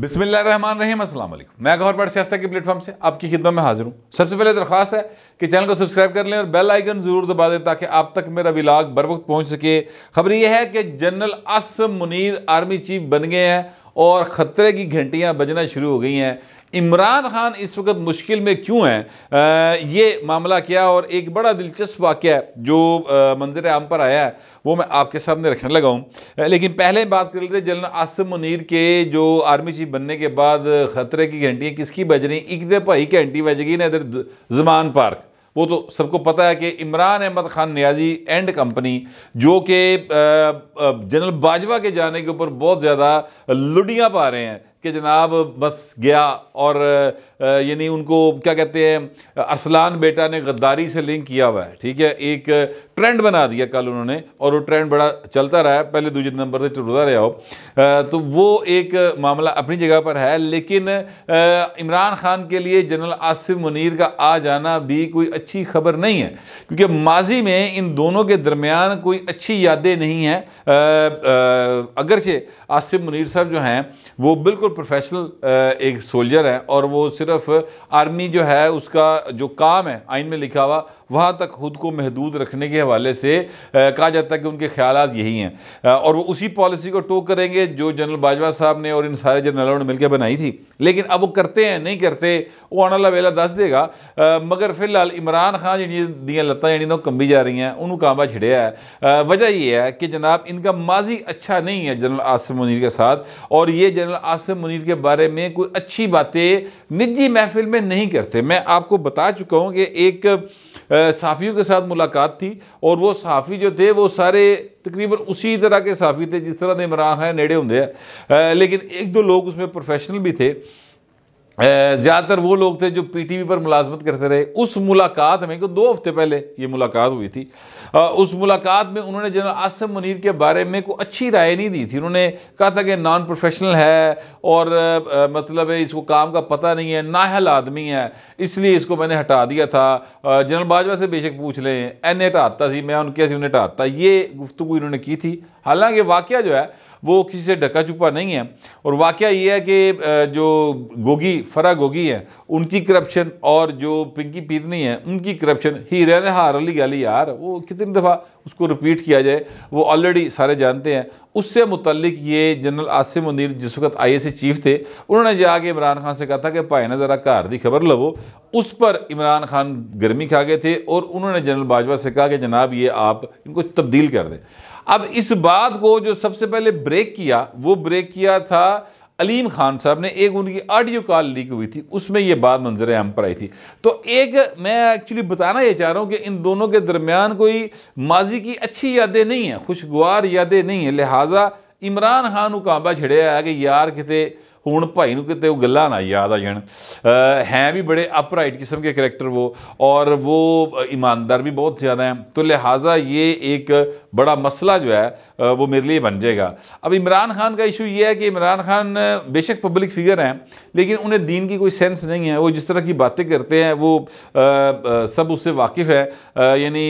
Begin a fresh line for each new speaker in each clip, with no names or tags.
बिसमीम असल मैं गौर बड़ सियासत के प्लेटफॉर्म से आपकी खिदमत में हाजिर हूँ सबसे पहले दरख्वास्त है कि चैनल को सब्सक्राइब कर लें और बेल आइकन ज़रूर दबा दें ताकि आप तक मेरा विलाग बर वक्त पहुँच सके खबर यह है कि general Asim Munir army chief बन गए हैं और ख़तरे की घंटियाँ बजना शुरू हो गई हैं इमरान खान इस वक्त मुश्किल में क्यों हैं ये मामला क्या और एक बड़ा दिलचस्प वाक़ जो मंजर आम पर आया है वो मैं आपके सामने रखने लगा हूँ लेकिन पहले बात कर लेते जनरल आसम मुनीर के जो आर्मी चीफ बनने के बाद ख़तरे की घंटियाँ किसकी बज रही एक इधर भाई की घंटी बज गई ना इधर जमान पार्क वो तो सबको पता है कि इमरान अहमद ख़ान न्याजी एंड कंपनी जो कि जनरल बाजवा के जाने के ऊपर बहुत ज़्यादा लुडियाँ पा रहे हैं कि जनाब बस गया और यानी उनको क्या कहते हैं अरसलान बेटा ने गद्दारी से लिंक किया हुआ है ठीक है एक ट्रेंड बना दिया कल उन्होंने और वो ट्रेंड बड़ा चलता रहा है पहले दूसरे नंबर से टुटता रहा हो तो वो एक मामला अपनी जगह पर है लेकिन इमरान खान के लिए जनरल आसिफ मुनीर का आ जाना भी कोई अच्छी खबर नहीं है क्योंकि माजी में इन दोनों के दरमियान कोई अच्छी यादें नहीं हैं अगरचे आसिफ मुनीर साहब जो हैं वो बिल्कुल प्रोफेशनल uh, एक सोल्जर हैं और वो सिर्फ आर्मी जो है उसका जो काम है आइन में लिखा हुआ वहाँ तक खुद को महदूद रखने के हवाले से कहा जाता है कि उनके ख्याल यही हैं और वो उसी पॉलिसी को टोक करेंगे जो जनरल बाजवा साहब ने और इन सारे जनरलों ने मिलकर बनाई थी लेकिन अब वो करते हैं नहीं करते वो आने वाला वेला दस देगा मगर फिलहाल इमरान खान जी लत्त जी कंबी जा रही हैं उन्होंने कांबा छिड़िया है वजह यह है कि जनाब इनका माजी अच्छा नहीं है जनरल आसिफ मुनीर के साथ और ये जनरल आसिफ मुनीर के बारे में कोई अच्छी बातें निजी महफिल में नहीं करते मैं आपको बता चुका हूँ कि एक सहाफ़ियों के साथ मुलाकात थी और वो सहाफ़ी जो थे वो सारे तकरीबन उसी तरह के सहाफ़ी थे जिस तरह के इमरान खान नेड़े होंगे लेकिन एक दो लोग उसमें प्रोफेशनल भी थे ज़्यादातर वो लोग थे जो पीटीवी पर मुलाजमत करते रहे उस मुलाकात में को दो हफ्ते पहले ये मुलाकात हुई थी उस मुलाकात में उन्होंने जनरल आसम मुनीर के बारे में को अच्छी राय नहीं दी थी उन्होंने कहा था कि नॉन प्रोफेशनल है और आ, मतलब है इसको काम का पता नहीं है नाहल आदमी है इसलिए इसको मैंने हटा दिया था जनरल बाजवा से बेशक पूछ लें एन हटाता थी मैं उनके उन्हें हटाता ये गुफ्तु इन्होंने की थी हालांकि वाक्य जो है वो किसी से ढका छुपा नहीं है और वाक़ ये है कि जो गोगी फरक होगी है उनकी करप्शन और जो पिंकी पीतनी है उनकी करप्शन ही रहने हार रली गाली यार वो कितनी दफ़ा उसको रिपीट किया जाए वो ऑलरेडी सारे जानते हैं उससे मुतलिक ये जनरल आसिम मुनीर जिस वक्त आई चीफ थे उन्होंने जाके इमरान खान से कहा था कि भाई ना ज़रा घर की खबर लवो उस पर इमरान खान गर्मी खा गए थे और उन्होंने जनरल बाजवा से कहा कि जनाब ये आप इनको तब्दील कर दें अब इस बात को जो सबसे पहले ब्रेक किया वो ब्रेक किया था अलीम खान साहब ने एक उनकी ऑडियो कॉल लीक हुई थी उसमें ये बात मंजर आम पर आई थी तो एक मैं एक्चुअली बताना ये चाह रहा हूँ कि इन दोनों के दरमियान कोई माजी की अच्छी यादें नहीं हैं खुशगवार यादें नहीं हैं लिहाजा इमरान खान को कांबा छिड़े आया कि यार कितने हूँ भाई ਨੂੰ ਕਿਤੇ ना याद आ ਯਾਦ हैं भी बड़े अपराइट किस्म के करेक्टर वो और वो ईमानदार भी बहुत ज़्यादा हैं तो लिहाजा ये एक बड़ा मसला जो है वो मेरे लिए बन जाएगा अब इमरान खान का इशू ये है कि इमरान खान बेशक पब्लिक फिगर हैं लेकिन उन्हें दीन की कोई सेंस नहीं है वो जिस तरह की बातें करते हैं वो सब उससे वाकिफ़ है यानी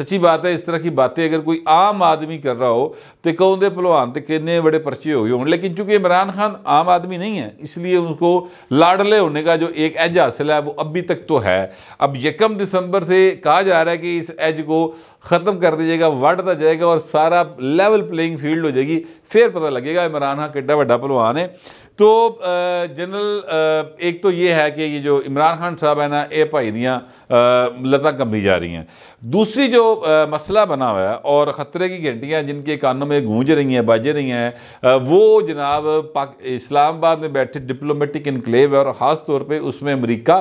सच्ची बात है इस तरह की बातें अगर कोई आम आदमी कर रहा हो तो कौन दे भलवान तो किन्ने बड़े परचे हो गए हो लेकिन चूँकि इमरान खान आम आम आदमी नहीं है इसलिए उनको लाडले होने का जो एक एज हासिल है वो अभी तक तो है अब यकम दिसंबर से कहा जा रहा है कि इस एज को ख़त्म कर दीजिएगा वाटता जाएगा और सारा लेवल प्लेइंग फील्ड हो जाएगी फिर पता लगेगा इमरान खान किड्डा डबल वहाँ है तो जनरल एक तो ये है कि ये जो इमरान खान साहब है ना ये भाई दियाँ लता कमी जा रही हैं दूसरी जो मसला बना हुआ है और ख़तरे की घंटियाँ जिनके कानों में गूंज रही हैं बज रही हैं वो जनाब पाक इस्लामाबाद में बैठे डिप्लोमेटिक इनकलेव है और ख़ास तौर पर उसमें अमरीका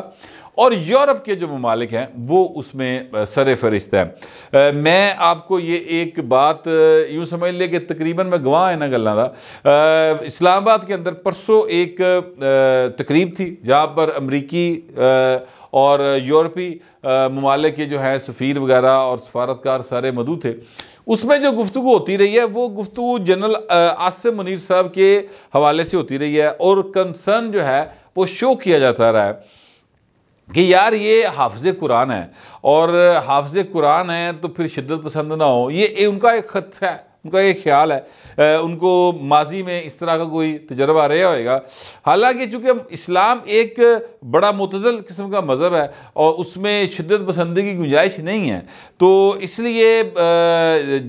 और यूरोप के जो ममालिक हैं वो उसमें सर फहरिस्त हैं मैं आपको ये एक बात यूँ समझ लिया कि तकरीबन मैं गवाह इन्होंने गलों का इस्लामाबाद के अंदर परसों एक तकरीब थी जहाँ पर अमरीकी और यूरोपी ममालिक के जो हैं सफ़ीर वगैरह और सफारतकार सारे मधु थे उसमें जो गुफ्तु होती रही है वो गुफ्तु जनरल आसिम मुनीर साहब के हवाले से होती रही है और कंसर्न जो है वो शो किया जाता रहा है कि यार ये हाफज कुरान है और हाफज कुरान है तो फिर शिद्दत पसंद ना हो ये ए, उनका एक खत है उनका एक ख्याल है ए, उनको माजी में इस तरह का कोई तजर्बा रहा होगा हालांकि चूँकि इस्लाम एक बड़ा मतदल किस्म का मज़हब है और उसमें शिद्दत पसंदी की गुंजाइश नहीं है तो इसलिए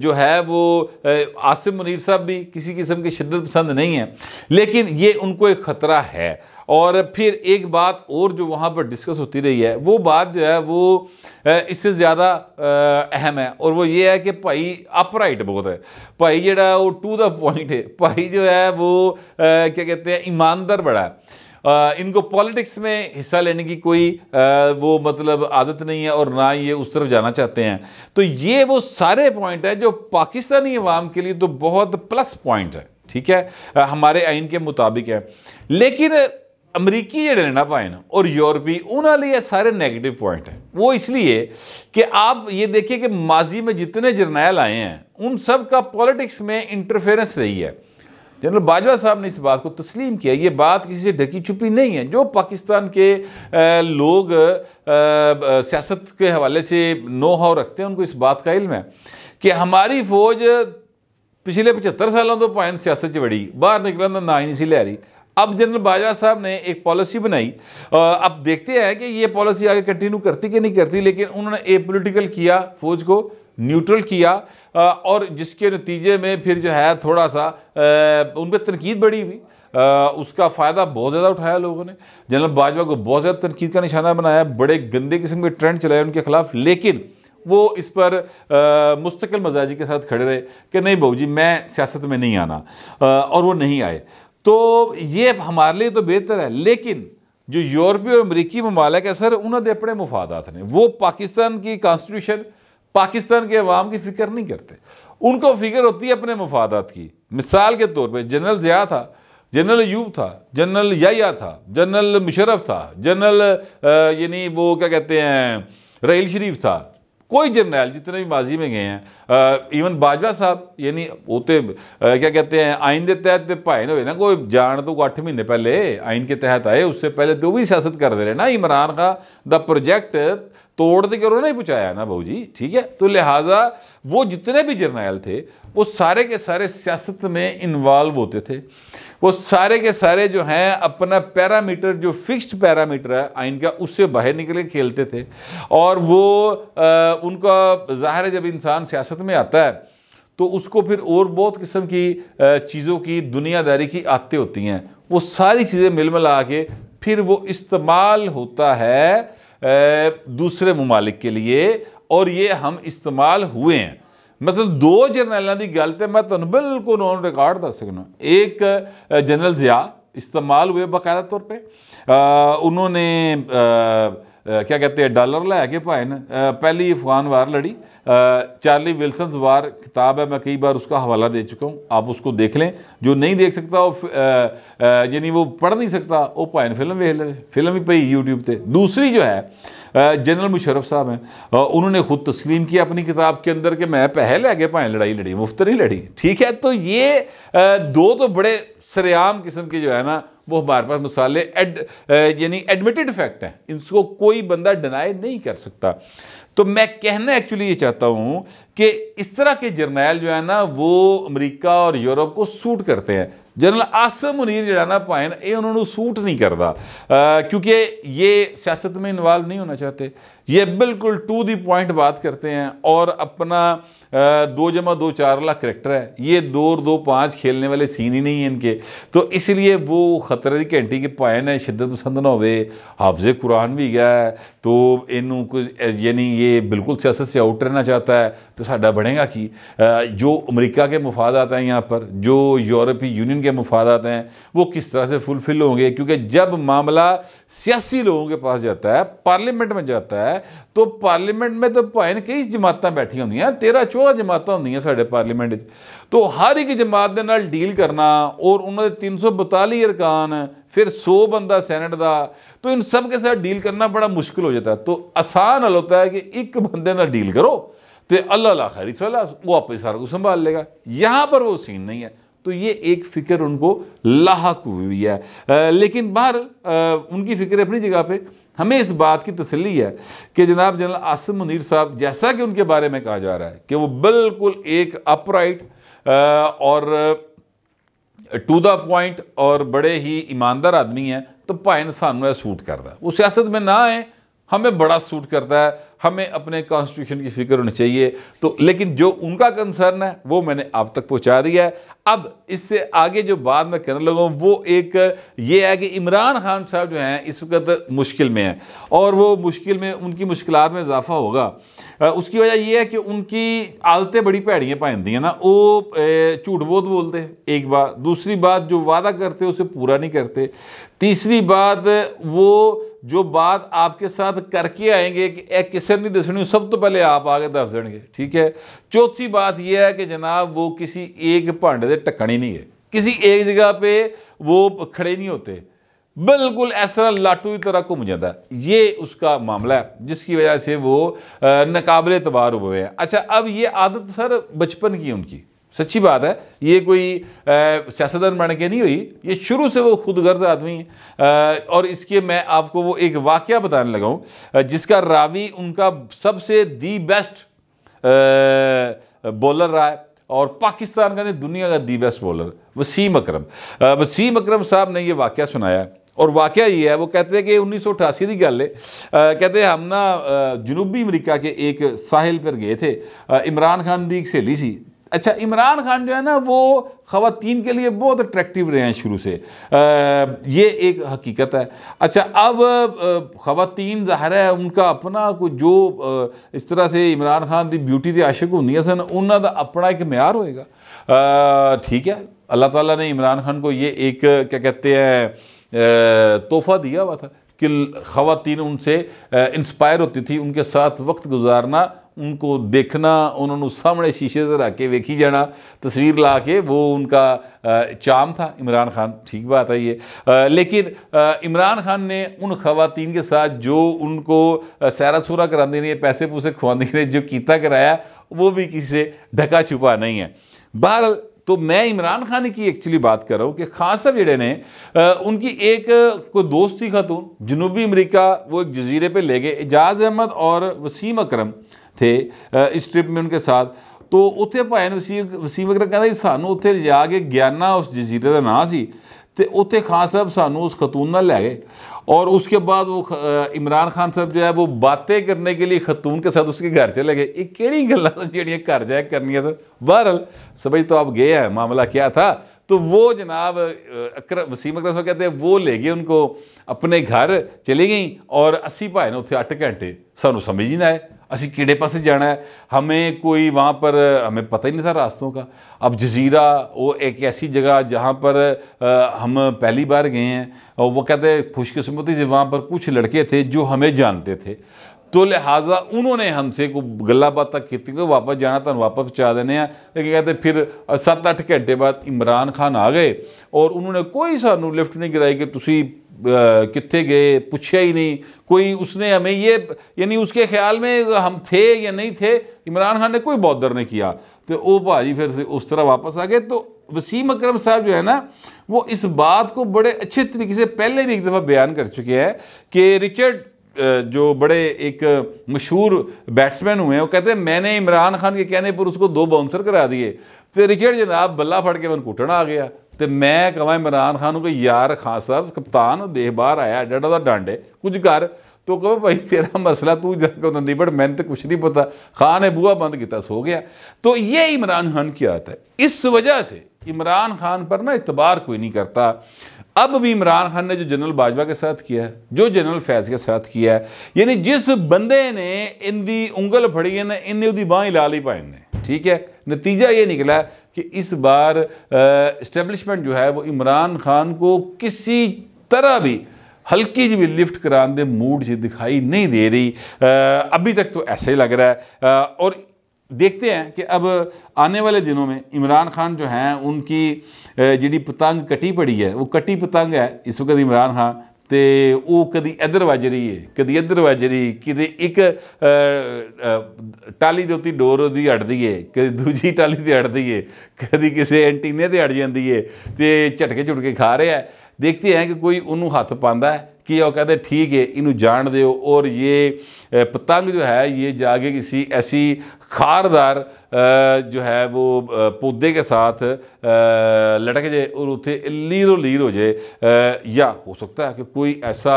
जो है वो आसिम मुनीर साहब भी किसी किस्म की शिद्दत पसंद नहीं है लेकिन ये उनको एक ख़तरा है और फिर एक बात और जो वहाँ पर डिस्कस होती रही है वो बात जो है वो इससे ज़्यादा अहम है और वो ये है कि भाई अपराइट बहुत है भाई जोड़ा वो टू द पॉइंट है भाई जो है वो क्या कहते हैं ईमानदार बड़ा है इनको पॉलिटिक्स में हिस्सा लेने की कोई आ, वो मतलब आदत नहीं है और ना ये उस तरफ जाना चाहते हैं तो ये वो सारे पॉइंट हैं जो पाकिस्तानी अवाम के लिए तो बहुत प्लस पॉइंट है ठीक है आ, हमारे आइन के मुताबिक है लेकिन अमरीकी जड़े ने ना पाए ना और यूरोपी उन्होंने ये सारे नेगेटिव पॉइंट हैं वो इसलिए कि आप ये देखिए कि माजी में जितने जर्नैल आए हैं उन सब का पॉलिटिक्स में इंटरफेरेंस रही है जनरल बाजवा साहब ने इस बात को तस्लीम किया ये बात किसी से ढकी छुपी नहीं है जो पाकिस्तान के लोग सियासत के हवाले से नो हाव रखते हैं उनको इस बात का इल्म है कि हमारी फौज पिछले पचहत्तर सालों तो पाए सियासत च बड़ी बाहर निकलना ना ही नहीं सी लै रही अब जनरल बाजवा साहब ने एक पॉलिसी बनाई अब देखते हैं कि ये पॉलिसी आगे कंटिन्यू करती कि नहीं करती लेकिन उन्होंने ए पोलिटिकल किया फौज को न्यूट्रल किया और जिसके नतीजे में फिर जो है थोड़ा सा उन पर तनकीद बढ़ी हुई उसका फ़ायदा बहुत ज़्यादा उठाया लोगों ने जनरल बाजवा को बहुत ज़्यादा तनकीद का निशाना बनाया बड़े गंदे किस्म के ट्रेंड चलाए उनके खिलाफ लेकिन वो इस पर मुस्तकिल मजाजी के साथ खड़े रहे कि नहीं बहू जी मैं सियासत में नहीं आना आ, और वो नहीं आए तो ये हमारे लिए तो बेहतर है लेकिन जो यूरोपीय और अमरीकी ममालिक है सर उन्होंने अपने मुफादात ने वो पाकिस्तान की कॉन्स्टिट्यूशन पाकिस्तान के अवाम की फ़िक्र नहीं करते उनको फिक्र होती है अपने मफादात की मिसाल के तौर पर जनरल ज़िया था जनरल यूब था जनरल याया था जनरल मुशरफ था जनरल यानी वो क्या कहते हैं रहील शरीफ था कोई जर्नैल जितने भी माजी में गए हैं ईवन बाजवा साहब यानी उते तो, क्या कहते हैं आइन के तहत तो भाई हुए ना कोई जान तो अठ महीने पहले आइन के तहत आए उससे पहले तो वो भी सियासत करते रहे ना इमरान खान का प्रोजैक्ट तोड़ देकर उन्होंने ही पूछाया ना बहू जी ठीक है तो लिहाजा वो जितने भी जर्नैल थे वो सारे के सारे सियासत में इन्वॉल्व होते थे वो सारे के सारे जो हैं अपना पैरामीटर जो फिक्स्ड पैरामीटर है आइन का उससे बाहर निकले खेलते थे और वो आ, उनका जाहिर है जब इंसान सियासत में आता है तो उसको फिर और बहुत किस्म की चीज़ों की दुनियादारी की आते होती हैं वो सारी चीज़ें मिल मिला के फिर वो इस्तेमाल होता है दूसरे ममालिक के लिए और ये हम इस्तेमाल हुए हैं मतलब दो ਜਰਨਲਾਂ की ਗੱਲ ਤੇ मैं तुम बिल्कुल रिकॉर्ड दस ਦੱਸ ਸਕਣਾ एक जनरल जिया इस्तेमाल हुए बाकायदा तौर पर उन्होंने क्या कहते हैं डॉलर लै के भाए न पहली अफगान वार लड़ी चार्ली विल्सन वार किताब है मैं कई बार उसका हवाला दे चुका हूँ आप उसको देख लें जो नहीं देख सकता वो यानी वो पढ़ नहीं सकता वो पाए फिल्म देख ले फिल्म भी पई यूट्यूब पर दूसरी जो है जनरल मुशरफ साहब हैं उन्होंने खुद तस्लीम किया अपनी किताब के अंदर कि मैं पहल है कि लड़ाई लड़ी मुफ्त नहीं लड़ी ठीक है तो ये दो तो बड़े सरेआम किस्म के जो है ना वो हमारे पास मसाले एड यानी एडमिटेड फैक्ट हैं इनको कोई बंदा डिनाई नहीं कर सकता तो मैं कहना एक्चुअली ये चाहता हूँ कि इस तरह के जर्नैल जो है ना वो अमेरिका और यूरोप को सूट करते हैं जनरल आसम मुनीर है ना पाए ये उन्होंने सूट नहीं करता क्योंकि ये सियासत में इन्वॉल्व नहीं होना चाहते ये बिल्कुल टू दी पॉइंट बात करते हैं और अपना दो जमा दो चार वाला करेक्टर है ये दो और दो पाँच खेलने वाले सीन ही नहीं है इनके तो इसलिए वो खतरे की घंटी के पायन है शिदत पसंद ना हो हाफजे कुरान भी गया है तो इनू कुछ यानी ये बिल्कुल सियासत से आउट रहना चाहता है तो साढ़ा बढ़ेगा कि जो अमरीका के आते हैं यहाँ पर जो यूरोपीय यूनियन के आते हैं वो किस तरह से फुलफिल होंगे क्योंकि जब मामला सियासी लोगों के पास जाता है पार्लियामेंट में जाता है तो पार्लियामेंट में तो भाई कई जमात बैठी होंगे तेरह चौदह जमात होंगे साढ़े पार्लीमेंट तो हर एक जमात के नाल डील करना और उन्होंने तीन सौ बताली अरकान फिर सौ बंदा सैनेट का तो इन सब के साथ डील करना बड़ा मुश्किल हो जाता है तो आसान हल होता है कि एक बंदे डील करो तो अल्लाह खैरी सला वो आप ही सारा कुछ संभाल लेगा यहाँ पर वो सीन नहीं है तो ये एक फ़िक्र उनको लाक हुई है लेकिन बाहर उनकी फ़िक्र अपनी जगह पे हमें इस बात की तसली है कि जनाब जनरल आसिम मुनीर साहब जैसा कि उनके बारे में कहा जा रहा है कि वो बिल्कुल एक अपराइट और टू द पॉइंट और बड़े ही ईमानदार आदमी हैं तो भाएं सानू सूट करता है वो सियासत में ना आए हमें बड़ा सूट करता है हमें अपने कॉन्स्टिट्यूशन की फिक्र होनी चाहिए तो लेकिन जो उनका कंसर्न है वो मैंने आप तक पहुंचा दिया है अब इससे आगे जो बाद में करने लगा वो एक ये है कि इमरान खान साहब जो हैं इस वक्त मुश्किल में हैं और वो मुश्किल में उनकी मुश्किल में इजाफा होगा उसकी वजह यह है कि उनकी आदतें बड़ी भैड़ियाँ पहनती हैं ना वो झूठ बहुत बोलते हैं एक बात दूसरी बात जो वादा करते हैं उसे पूरा नहीं करते तीसरी बात वो जो बात आपके साथ करके आएंगे कि ए किसे नहीं दसनी सब तो पहले आप आगे दस देंगे ठीक है चौथी बात यह है कि जनाब वो किसी एक भांडे से टकनी नहीं है किसी एक जगह पे वो खड़े नहीं होते बिल्कुल ऐसा लाटू की तरह घूम जाता है ये उसका मामला है जिसकी वजह से वो नाकबिल तबार हुए हैं अच्छा अब ये आदत सर बचपन की उनकी सच्ची बात है ये कोई सियासतदान बन के नहीं हुई ये शुरू से वो खुद गर्ज आदमी और इसके मैं आपको वो एक वाक्य बताने लगा हूँ जिसका रावी उनका सबसे दी बेस्ट बॉलर रहा है और पाकिस्तान का नहीं दुनिया का the best bowler Wasim Akram Wasim Akram साहब ने ये वाक़ सुनाया और वाक़ ये है वो कहते हैं कि उन्नीस सौ अठासी की गल है कहते हैं हम ना जनूबी अमरीका के एक साहिल पर गए थे इमरान खान की एक सहेली सी अच्छा इमरान खान जो है ना वो ख़वातीन के लिए बहुत अट्रैक्टिव रहे हैं शुरू से आ, ये एक हकीकत है अच्छा अब ख़वान ज़ाहिर है उनका अपना को जो इस तरह से इमरान खान की ब्यूटी के आशक़ होंगे सन उन्होंने अपना एक म्यार होएगा ठीक है अल्लाह ताला ने इमरान खान को ये एक क्या कहते हैं तोहफा दिया हुआ था कि ख़वान उनसे इंस्पायर होती थी उनके साथ वक्त गुजारना उनको देखना उन्होंने सामने शीशे से रख के वेखी जाना तस्वीर ला के वो उनका चाम था इमरान खान ठीक बात है ये लेकिन इमरान खान ने उन खातन के साथ जो उनको सैरा सूरा करा देने पैसे पूसे खुवा देने जो किता कराया वो भी किसी से ढका छुपा नहीं है बहरहाल तो मैं इमरान खान की एक्चुअली बात कर रहा हूँ कि खान साहब जड़े ने उनकी एक कोई दोस्त थी खातून जनूबी अमरीका वो एक जजीरे पर ले गए एजाज अहमद और वसीम अक्रम थे इस ट्रिप में उनके साथ तो ਉੱਥੇ ਭਾਈ वसीम ਵਸੀਮ ਅਕਰਮ ਕਹਿੰਦਾ ਸਾਨੂੰ ਉੱਥੇ ਲਿਜਾ ਕੇ उस जजीरे का ना ਨਾਂ ਸੀ ਤੇ साहब ਖਾਨ उस खतून न लै गए और उसके बाद वो इमरान खान साहब जो है वो बातें करने के लिए खतून के साथ उसके घर चले गए ये कड़ी गल तो घर जाए करनी है सर बहरल समझ तो आप गए हैं मामला क्या था तो वो जनाब अक्र वसीम अक्रम साहब कहते हैं वो ले गए उनको अपने घर चली गई और अस्सी भाई ने उत्थे अठ घंटे सू समझ ही ना आए असी किड़े पासे जाना है हमें कोई वहाँ पर हमें पता ही नहीं था रास्तों का अब जजीरा वो एक ऐसी जगह जहाँ पर आ, हम पहली बार गए हैं और वो कहते हैं खुशकस्मती से वहाँ पर कुछ लड़के थे जो हमें जानते थे तो लिहाजा उन्होंने हमसे को गला बात की वापस जाना तुम वापस पहुँचा देने लेकिन कहते फिर सत्त अठ घंटे बाद इमरान खान आ गए और उन्होंने कोई सानू लिफ्ट नहीं कराई कि तुम कितने गए पूछा ही नहीं कोई उसने हमें ये यानी उसके ख्याल में हम थे या नहीं थे इमरान खान ने कोई बौद्धर नहीं किया तो वो भाजी फिर से उस तरह वापस आ गए तो वसीम अकरम साहब जो है ना वो इस बात को बड़े अच्छे तरीके से पहले भी एक दफ़ा बयान कर चुके हैं कि रिचर्ड जो बड़े एक मशहूर बैट्समैन हुए हैं वो कहते हैं मैंने इमरान खान के कहने पर उसको दो बाउंसर करा दिए तो रिचर्ड जनाब बल्ला फट के मन कुटन आ गया तो मैं कह इमरान खान को यार खान साहब कप्तान देख बाहर आया डा डांडे कुछ कर तो कह भाई तेरा मसला तू जाकर ਕੇ ਉਹਨਾਂ मैं तो कुछ नहीं पता खान ने बुआ बंद किया सो गया तो ये इमरान खान की आदत है इस वजह से इमरान खान पर ना इतबार कोई नहीं करता अब भी इमरान खान ने जो जनरल बाजवा के साथ किया है जो जनरल फैज के साथ किया है यानी जिस बंदे ने इनकी उंगल फड़ी है ना इन्हें उसकी बाह ला ली पाए ने ठीक है नतीजा ये निकला कि इस बार इस्टेब्लिशमेंट जो है वो इमरान खान को किसी तरह भी ਹਲਕੀ ਜਿਹੀ ਲਿਫਟ ਕਰਾਣ ਦੇ ਮੂਡ ਜੀ ਦਿਖਾਈ ਨਹੀਂ ਦੇ ਰਹੀ ਅਭੀ ਤੱਕ ਤਾਂ ਐਸੇ ਹੀ ਲੱਗ ਰਿਹਾ ਔਰ ਦੇਖਤੇ ਹੈ ਕਿ ਅਬ ਆਨੇ ਵਾਲੇ ਦਿਨੋਂ ਮੇ ਇਮਰਾਨ ਖਾਨ ਜੋ ਹੈ ਉਨਕੀ ਜਿਹੜੀ ਪਤੰਗ ਕੱਟੀ ਪੜੀ ਹੈ ਉਹ ਕੱਟੀ ਪਤੰਗ ਹੈ ਇਸ ਵਕਤ ਇਮਰਾਨ ਖਾਨ ਤੇ ਉਹ ਕਦੀ ਇਧਰ ਵੱਜ ਰਹੀ ਹੈ ਕਦੀ ਇਧਰ ਵੱਜ ਰਹੀ ਕਿਤੇ ਇੱਕ ਟਾਲੀ ਦੇ ਉੱਤੇ ਡੋਰ ਦੀ ਅੜਦੀ ਹੈ ਕਦੀ ਦੂਜੀ ਟਾਲੀ ਤੇ ਅੜਦੀ ਹੈ ਕਦੀ ਕਿਸੇ ਐਂਟੀਨੇ ਤੇ ਅੜ ਜਾਂਦੀ ਹੈ ਤੇ ਝਟਕੇ ਝੁਟਕੇ ਖਾ ਰਿਹਾ ਹੈ ਦੇਖਤੇ ਹੈ ਕਿ ਕੋਈ ਉਹਨੂੰ ਹੱਥ ਪਾਉਂਦਾ ਹੈ ਕਿ ਉਹ ਕਹਿੰਦੇ ਠੀਕ ਹੈ ਇਹਨੂੰ ਜਾਣ ਦਿਓ ਔਰ ਇਹ ਪਤੰਗ ਜੋ ਹੈ ਇਹ ਜਾ ਕੇ ਕਿਸੇ ਐਸੀ ਖਾਰਦਾਰ ਜੋ ਹੈ ਉਹ ਪੌਦੇ ਦੇ ਸਾਥ ਲਟਕ ਜੇ ਔਰ ਉੱਥੇ ਲੀਰੋ ਲੀਰ ਹੋ ਜੇ ਜਾਂ ਹੋ ਸਕਦਾ ਹੈ ਕਿ ਕੋਈ ਐਸਾ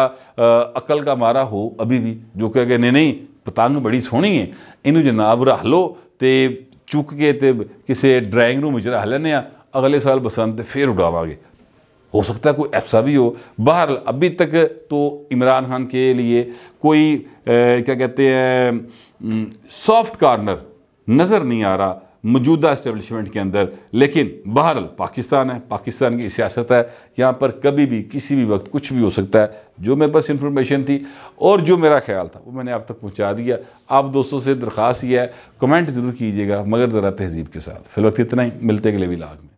ਅਕਲ ਦਾ ਮਾਰਾ ਹੋ ਅਭੀ ਵੀ ਜੋ ਕਹੇ ਨਹੀਂ ਨਹੀਂ ਪਤੰਗ ਬੜੀ ਸੋਹਣੀ ਹੈ ਇਹਨੂੰ ਜਨਾਬ ਰਹਿ ਲੋ ਤੇ ਚੁੱਕ ਕੇ ਤੇ ਕਿਸੇ ਡਰਾਇੰਗ ਰੂਮ ਵਿੱਚ ਰਹਿ ਲੈਨੇ ਆ ਅਗਲੇ ਸਾਲ ਬਸੰਤ ਫੇਰ ਉਡਾਵਾਂਗੇ हो सकता है कोई ऐसा भी हो बहरहाल अभी तक तो इमरान खान के लिए कोई ए, क्या कहते हैं सॉफ्ट कार्नर नज़र नहीं आ रहा मौजूदा इस्टेबलिशमेंट के अंदर लेकिन बहरहाल पाकिस्तान है पाकिस्तान की सियासत है यहाँ पर कभी भी किसी भी वक्त कुछ भी हो सकता है जो मेरे पास इन्फॉर्मेशन थी और जो मेरा ख्याल था वो मैंने आप तक पहुँचा दिया आप दोस्तों से दरख्वास्त यह है कमेंट ज़रूर कीजिएगा मगर ज़रा तहजीब के साथ फिलहाल इतना ही मिलते अगले भी लाग में